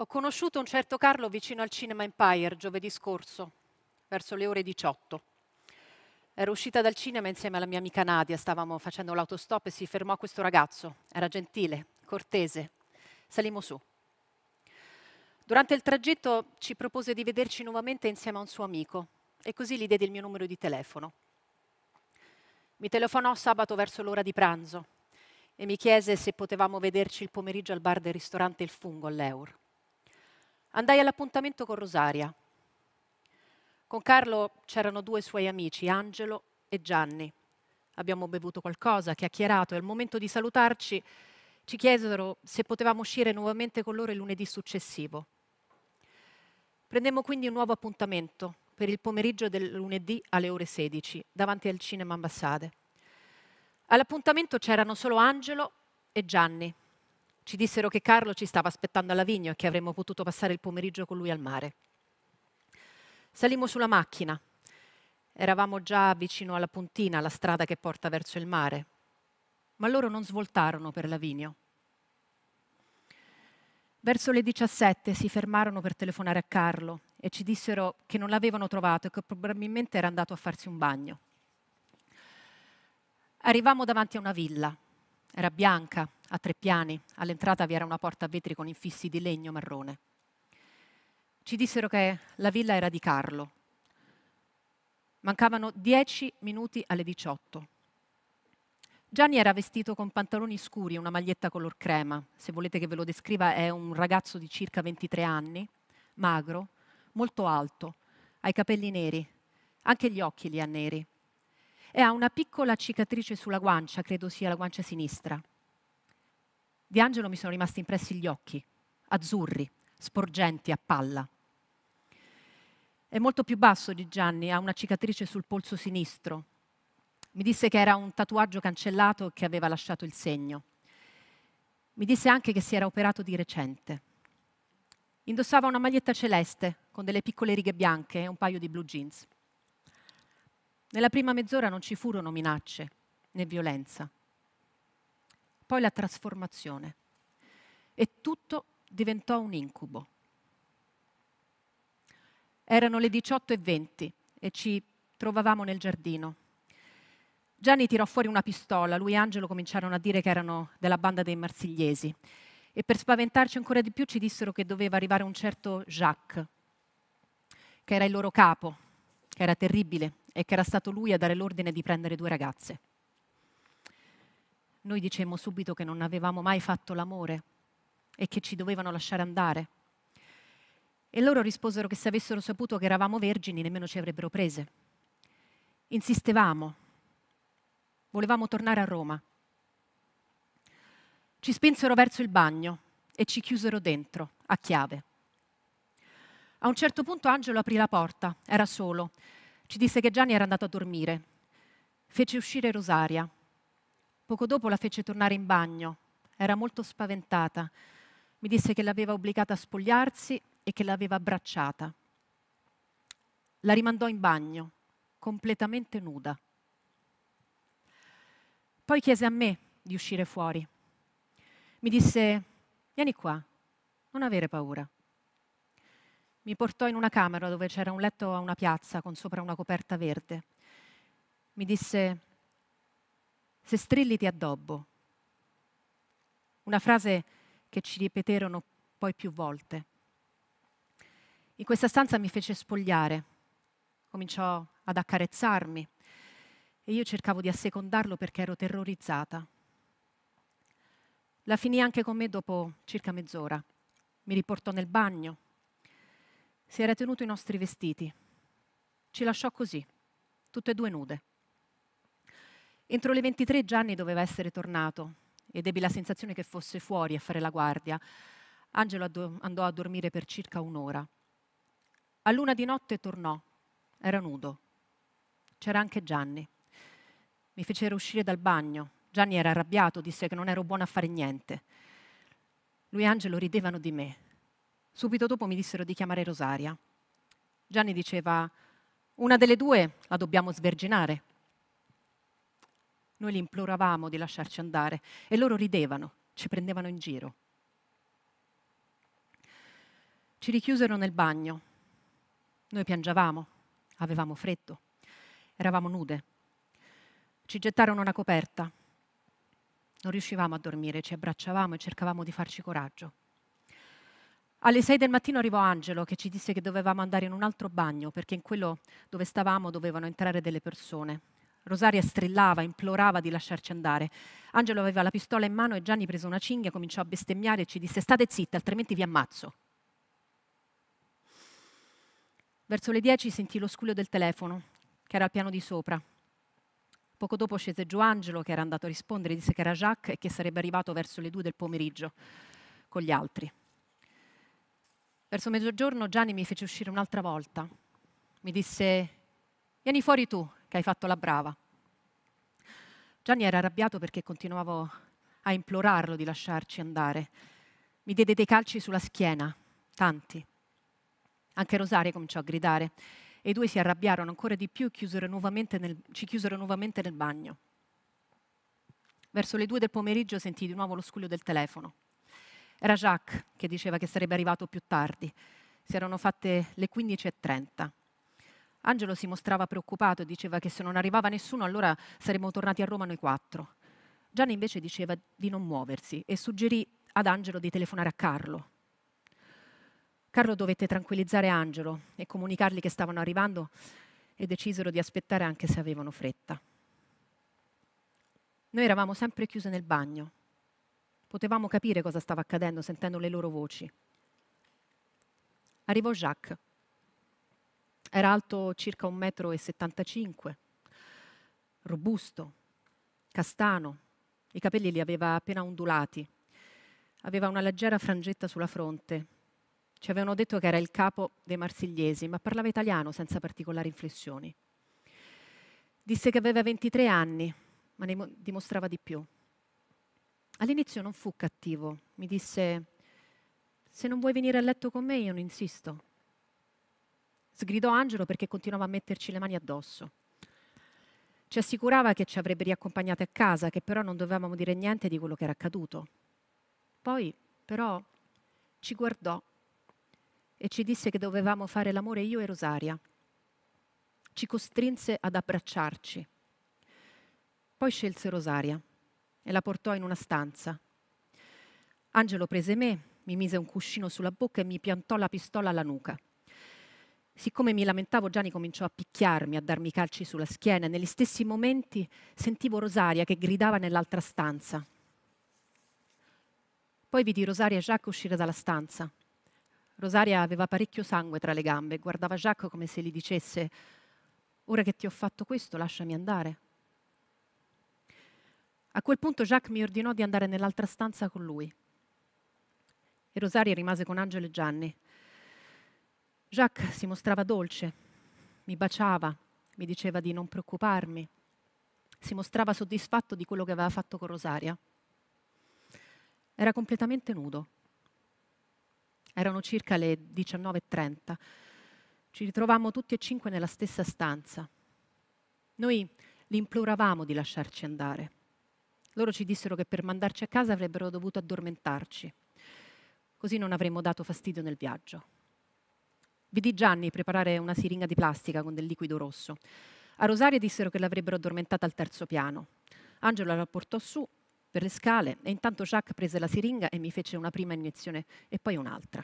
Ho conosciuto un certo Carlo vicino al Cinema Empire giovedì scorso, verso le ore 18. Ero uscita dal cinema insieme alla mia amica Nadia, stavamo facendo l'autostop e si fermò questo ragazzo. Era gentile, cortese. Salimo su. Durante il tragitto ci propose di vederci nuovamente insieme a un suo amico e così gli diede il mio numero di telefono. Mi telefonò sabato verso l'ora di pranzo e mi chiese se potevamo vederci il pomeriggio al bar del ristorante Il Fungo all'Eur andai all'appuntamento con Rosaria. Con Carlo c'erano due suoi amici, Angelo e Gianni. Abbiamo bevuto qualcosa, chiacchierato e al momento di salutarci ci chiesero se potevamo uscire nuovamente con loro il lunedì successivo. Prendemmo quindi un nuovo appuntamento per il pomeriggio del lunedì alle ore 16 davanti al cinema Ambassade. All'appuntamento c'erano solo Angelo e Gianni, ci dissero che Carlo ci stava aspettando alla vigna e che avremmo potuto passare il pomeriggio con lui al mare. Salimmo sulla macchina. Eravamo già vicino alla puntina, la strada che porta verso il mare. Ma loro non svoltarono per Lavinio. Verso le 17 si fermarono per telefonare a Carlo e ci dissero che non l'avevano trovato e che probabilmente era andato a farsi un bagno. Arrivammo davanti a una villa. Era bianca, a tre piani, all'entrata vi era una porta a vetri con infissi di legno marrone. Ci dissero che la villa era di Carlo. Mancavano dieci minuti alle 18. Gianni era vestito con pantaloni scuri e una maglietta color crema. Se volete che ve lo descriva, è un ragazzo di circa 23 anni, magro, molto alto, ha i capelli neri, anche gli occhi li ha neri e ha una piccola cicatrice sulla guancia, credo sia la guancia sinistra. Di Angelo mi sono rimasti impressi gli occhi, azzurri, sporgenti, a palla. È molto più basso di Gianni, ha una cicatrice sul polso sinistro. Mi disse che era un tatuaggio cancellato che aveva lasciato il segno. Mi disse anche che si era operato di recente. Indossava una maglietta celeste con delle piccole righe bianche e un paio di blue jeans. Nella prima mezz'ora non ci furono minacce né violenza. Poi la trasformazione. E tutto diventò un incubo. Erano le 18.20 e ci trovavamo nel giardino. Gianni tirò fuori una pistola, lui e Angelo cominciarono a dire che erano della banda dei marsigliesi e per spaventarci ancora di più ci dissero che doveva arrivare un certo Jacques, che era il loro capo, che era terribile, e che era stato lui a dare l'ordine di prendere due ragazze. Noi dicemmo subito che non avevamo mai fatto l'amore e che ci dovevano lasciare andare. E loro risposero che se avessero saputo che eravamo vergini nemmeno ci avrebbero prese. Insistevamo, volevamo tornare a Roma. Ci spinsero verso il bagno e ci chiusero dentro, a chiave. A un certo punto Angelo aprì la porta, era solo, ci disse che Gianni era andato a dormire. Fece uscire Rosaria. Poco dopo la fece tornare in bagno. Era molto spaventata. Mi disse che l'aveva obbligata a spogliarsi e che l'aveva abbracciata. La rimandò in bagno, completamente nuda. Poi chiese a me di uscire fuori. Mi disse, vieni qua, non avere paura mi portò in una camera dove c'era un letto a una piazza con sopra una coperta verde. Mi disse, se strilli ti addobbo. Una frase che ci ripeterono poi più volte. In questa stanza mi fece spogliare, cominciò ad accarezzarmi e io cercavo di assecondarlo perché ero terrorizzata. La finì anche con me dopo circa mezz'ora. Mi riportò nel bagno, si era tenuto i nostri vestiti. Ci lasciò così, tutte e due nude. Entro le 23 Gianni doveva essere tornato ed ebbi la sensazione che fosse fuori a fare la guardia. Angelo andò a dormire per circa un'ora. A luna di notte tornò, era nudo. C'era anche Gianni. Mi fecero uscire dal bagno. Gianni era arrabbiato, disse che non ero buono a fare niente. Lui e Angelo ridevano di me, Subito dopo mi dissero di chiamare Rosaria. Gianni diceva, una delle due la dobbiamo sverginare. Noi li imploravamo di lasciarci andare e loro ridevano, ci prendevano in giro. Ci richiusero nel bagno. Noi piangevamo, avevamo freddo, eravamo nude. Ci gettarono una coperta. Non riuscivamo a dormire, ci abbracciavamo e cercavamo di farci coraggio. Alle sei del mattino arrivò Angelo che ci disse che dovevamo andare in un altro bagno perché in quello dove stavamo dovevano entrare delle persone. Rosaria strillava, implorava di lasciarci andare. Angelo aveva la pistola in mano e Gianni prese una cinghia, cominciò a bestemmiare e ci disse state zitte altrimenti vi ammazzo. Verso le dieci sentì lo squillo del telefono, che era al piano di sopra. Poco dopo scese giù Angelo, che era andato a rispondere, disse che era Jacques e che sarebbe arrivato verso le due del pomeriggio con gli altri. Verso mezzogiorno Gianni mi fece uscire un'altra volta. Mi disse, vieni fuori tu, che hai fatto la brava. Gianni era arrabbiato perché continuavo a implorarlo di lasciarci andare. Mi diede dei calci sulla schiena, tanti. Anche Rosaria cominciò a gridare e i due si arrabbiarono ancora di più e chiusero nel, ci chiusero nuovamente nel bagno. Verso le due del pomeriggio sentii di nuovo lo squillo del telefono. Era Jacques che diceva che sarebbe arrivato più tardi. Si erano fatte le 15.30. Angelo si mostrava preoccupato e diceva che se non arrivava nessuno allora saremmo tornati a Roma noi quattro. Gianni invece diceva di non muoversi e suggerì ad Angelo di telefonare a Carlo. Carlo dovette tranquillizzare Angelo e comunicargli che stavano arrivando e decisero di aspettare anche se avevano fretta. Noi eravamo sempre chiuse nel bagno Potevamo capire cosa stava accadendo sentendo le loro voci. Arrivò Jacques. Era alto circa 1,75 m, robusto, castano, i capelli li aveva appena ondulati, aveva una leggera frangetta sulla fronte. Ci avevano detto che era il capo dei marsigliesi, ma parlava italiano senza particolari inflessioni. Disse che aveva 23 anni, ma ne dimostrava di più. All'inizio non fu cattivo, mi disse, se non vuoi venire a letto con me io non insisto. Sgridò Angelo perché continuava a metterci le mani addosso. Ci assicurava che ci avrebbe riaccompagnate a casa, che però non dovevamo dire niente di quello che era accaduto. Poi, però, ci guardò e ci disse che dovevamo fare l'amore io e Rosaria. Ci costrinse ad abbracciarci. Poi scelse Rosaria e la portò in una stanza. Angelo prese me, mi mise un cuscino sulla bocca e mi piantò la pistola alla nuca. Siccome mi lamentavo, Gianni cominciò a picchiarmi, a darmi calci sulla schiena e negli stessi momenti sentivo Rosaria che gridava nell'altra stanza. Poi vidi Rosaria e Jacques uscire dalla stanza. Rosaria aveva parecchio sangue tra le gambe e guardava Jacques come se gli dicesse Ora che ti ho fatto questo, lasciami andare. A quel punto Jacques mi ordinò di andare nell'altra stanza con lui. E Rosaria rimase con Angelo e Gianni. Jacques si mostrava dolce, mi baciava, mi diceva di non preoccuparmi, si mostrava soddisfatto di quello che aveva fatto con Rosaria. Era completamente nudo. Erano circa le 19.30. Ci ritrovammo tutti e cinque nella stessa stanza. Noi li imploravamo di lasciarci andare. Loro ci dissero che per mandarci a casa avrebbero dovuto addormentarci, così non avremmo dato fastidio nel viaggio. Vidi Gianni preparare una siringa di plastica con del liquido rosso. A Rosaria dissero che l'avrebbero addormentata al terzo piano. Angelo la portò su per le scale e intanto Jacques prese la siringa e mi fece una prima iniezione e poi un'altra.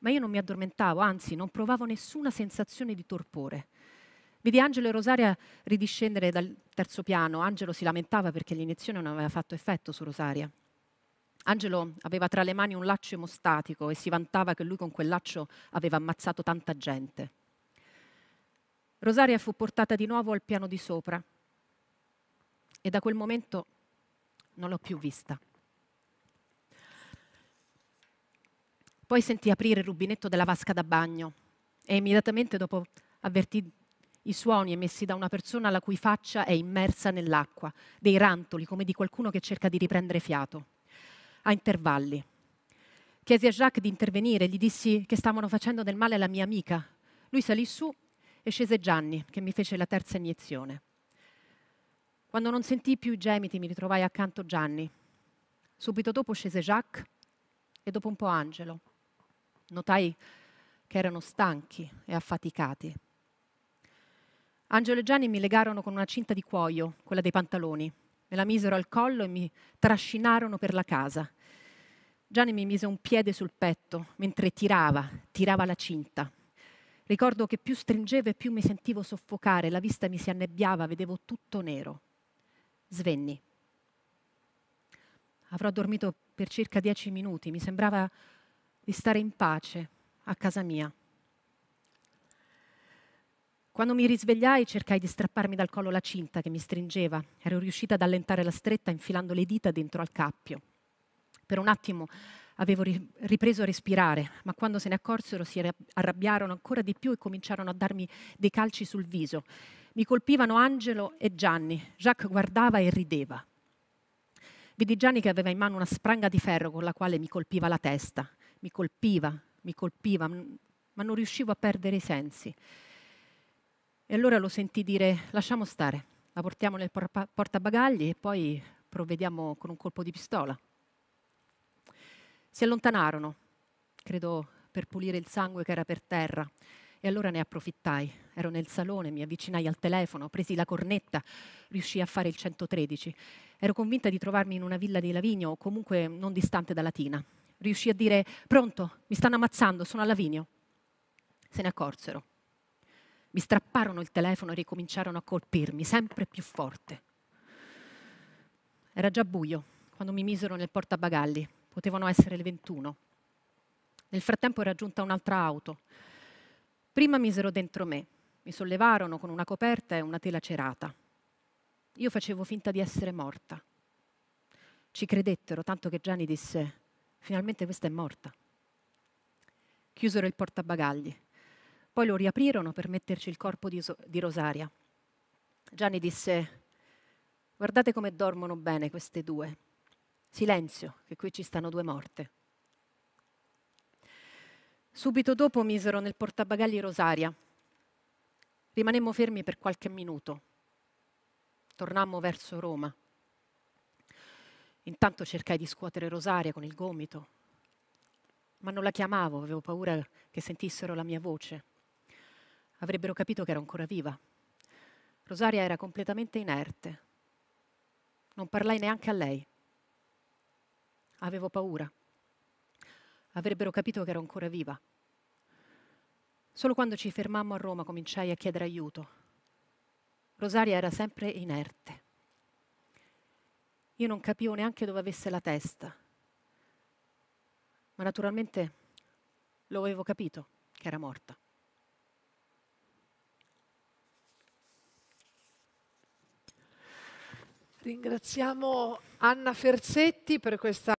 Ma io non mi addormentavo, anzi non provavo nessuna sensazione di torpore. Vidi Angelo e Rosaria ridiscendere dal terzo piano. Angelo si lamentava perché l'iniezione non aveva fatto effetto su Rosaria. Angelo aveva tra le mani un laccio emostatico e si vantava che lui con quel laccio aveva ammazzato tanta gente. Rosaria fu portata di nuovo al piano di sopra e da quel momento non l'ho più vista. Poi sentì aprire il rubinetto della vasca da bagno e immediatamente dopo avvertì i suoni emessi da una persona la cui faccia è immersa nell'acqua, dei rantoli come di qualcuno che cerca di riprendere fiato, a intervalli. Chiesi a Jacques di intervenire, gli dissi che stavano facendo del male alla mia amica. Lui salì su e scese Gianni, che mi fece la terza iniezione. Quando non sentii più i gemiti mi ritrovai accanto Gianni. Subito dopo scese Jacques e dopo un po' Angelo. Notai che erano stanchi e affaticati. Angelo e Gianni mi legarono con una cinta di cuoio, quella dei pantaloni. Me la misero al collo e mi trascinarono per la casa. Gianni mi mise un piede sul petto mentre tirava, tirava la cinta. Ricordo che più stringevo e più mi sentivo soffocare, la vista mi si annebbiava, vedevo tutto nero. Svenni. Avrò dormito per circa dieci minuti, mi sembrava di stare in pace a casa mia. Quando mi risvegliai cercai di strapparmi dal collo la cinta che mi stringeva. Ero riuscita ad allentare la stretta infilando le dita dentro al cappio. Per un attimo avevo ripreso a respirare, ma quando se ne accorsero si arrabbiarono ancora di più e cominciarono a darmi dei calci sul viso. Mi colpivano Angelo e Gianni. Jacques guardava e rideva. Vidi Gianni che aveva in mano una spranga di ferro con la quale mi colpiva la testa. Mi colpiva, mi colpiva, ma non riuscivo a perdere i sensi. E allora lo sentì dire lasciamo stare, la portiamo nel portabagagli e poi provvediamo con un colpo di pistola. Si allontanarono, credo per pulire il sangue che era per terra, e allora ne approfittai. Ero nel salone, mi avvicinai al telefono, presi la cornetta, riuscii a fare il 113. Ero convinta di trovarmi in una villa di Lavinio o comunque non distante da Latina. Riuscii a dire pronto, mi stanno ammazzando, sono a Lavinio. Se ne accorsero. Mi strapparono il telefono e ricominciarono a colpirmi, sempre più forte. Era già buio quando mi misero nel portabagalli, potevano essere le 21. Nel frattempo era giunta un'altra auto. Prima misero dentro me, mi sollevarono con una coperta e una tela cerata. Io facevo finta di essere morta. Ci credettero, tanto che Gianni disse, finalmente questa è morta. Chiusero il portabagagli poi lo riaprirono per metterci il corpo di, di Rosaria. Gianni disse, guardate come dormono bene queste due. Silenzio, che qui ci stanno due morte. Subito dopo misero nel portabagagli Rosaria. Rimanemmo fermi per qualche minuto. Tornammo verso Roma. Intanto cercai di scuotere Rosaria con il gomito, ma non la chiamavo, avevo paura che sentissero la mia voce avrebbero capito che ero ancora viva. Rosaria era completamente inerte. Non parlai neanche a lei. Avevo paura. Avrebbero capito che ero ancora viva. Solo quando ci fermammo a Roma cominciai a chiedere aiuto. Rosaria era sempre inerte. Io non capivo neanche dove avesse la testa, ma naturalmente lo avevo capito che era morta. Ringraziamo Anna Ferzetti per questa